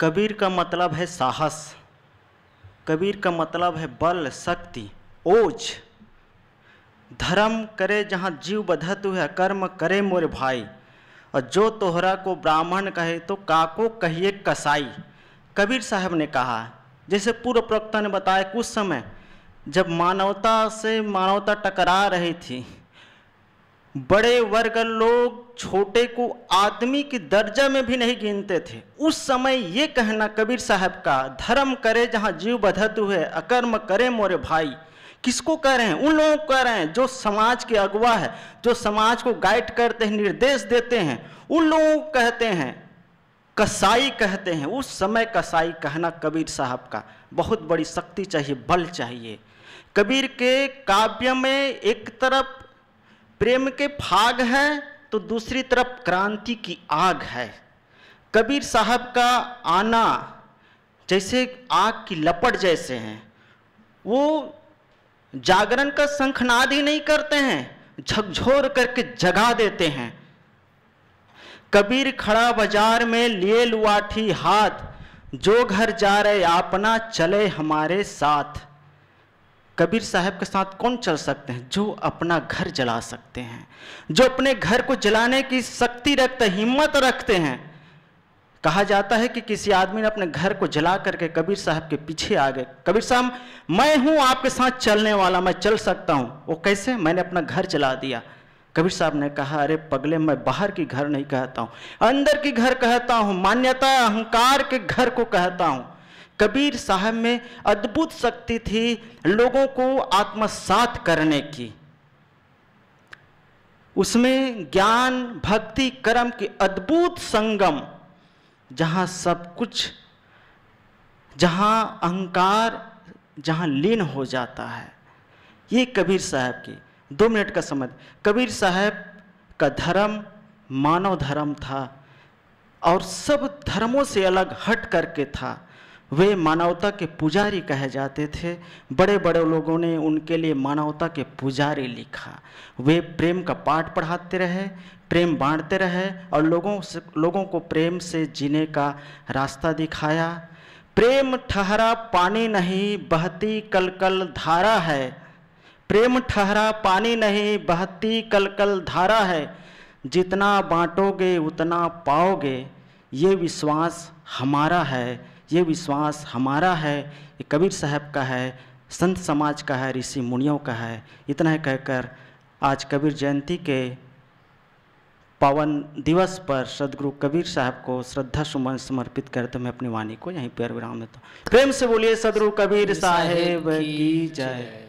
कबीर का मतलब है साहस कबीर का मतलब है बल शक्ति ओज धर्म करे जहाँ जीव बधत हुए कर्म करे मोरे भाई और जो तोहरा को ब्राह्मण कहे तो काको कहिए कसाई कबीर साहब ने कहा जैसे पूर्व प्रवक्ता ने बताया कुछ समय जब मानवता से मानवता टकरा रही थी बड़े वर्ग लोग छोटे को आदमी की दर्जा में भी नहीं गिनते थे उस समय ये कहना कबीर साहब का धर्म करे जहाँ जीव बधत हुए अकर्म करे मोरे भाई किसको कह रहे हैं उन लोगों को कह रहे हैं जो समाज के अगुवा है जो समाज को गाइड करते हैं निर्देश देते हैं उन लोगों को कहते हैं कसाई कहते हैं उस समय कसाई कहना कबीर साहब का बहुत बड़ी शक्ति चाहिए बल चाहिए कबीर के काव्य में एक तरफ प्रेम के फाग है तो दूसरी तरफ क्रांति की आग है कबीर साहब का आना जैसे आग की लपट जैसे हैं वो जागरण का शंखनाद ही नहीं करते हैं झकझोर करके जगा देते हैं कबीर खड़ा बाजार में लिए लुआठी हाथ जो घर जा रहे अपना चले हमारे साथ कबीर साहब के साथ कौन चल सकते हैं जो अपना घर जला सकते हैं जो अपने घर को जलाने की शक्ति रखते हिम्मत रखते हैं कहा जाता है कि किसी आदमी ने अपने घर को जला करके कबीर साहब के पीछे आ गए कबीर साहब मैं हूं आपके साथ चलने वाला मैं चल सकता हूँ वो कैसे मैंने अपना घर जला दिया कबीर साहब ने कहा अरे पगले मैं बाहर की घर नहीं कहता हूं अंदर की घर कहता हूँ मान्यता अहंकार के घर को कहता हूँ कबीर साहब में अद्भुत शक्ति थी लोगों को आत्मसात करने की उसमें ज्ञान भक्ति कर्म के अद्भुत संगम जहाँ सब कुछ जहाँ अहंकार जहाँ लीन हो जाता है ये कबीर साहब की दो मिनट का समय कबीर साहब का धर्म मानव धर्म था और सब धर्मों से अलग हट करके था वे मानवता के पुजारी कहे जाते थे बड़े बड़े लोगों ने उनके लिए मानवता के पुजारी लिखा वे प्रेम का पाठ पढ़ाते रहे प्रेम बांटते रहे और लोगों से लोगों को प्रेम से जीने का रास्ता दिखाया प्रेम ठहरा पानी नहीं बहती कलकल -कल धारा है प्रेम ठहरा पानी नहीं बहती कलकल -कल धारा है जितना बांटोगे उतना पाओगे ये विश्वास हमारा है ये विश्वास हमारा है ये कबीर साहब का है संत समाज का है ऋषि मुनियों का है इतना ही कहकर आज कबीर जयंती के पावन दिवस पर सदगुरु कबीर साहब को श्रद्धा सुमन समर्पित करते मैं अपनी वाणी को यहीं पर विराम देता हूँ प्रेम से बोलिए सदगुरु कबीर साहेब की जय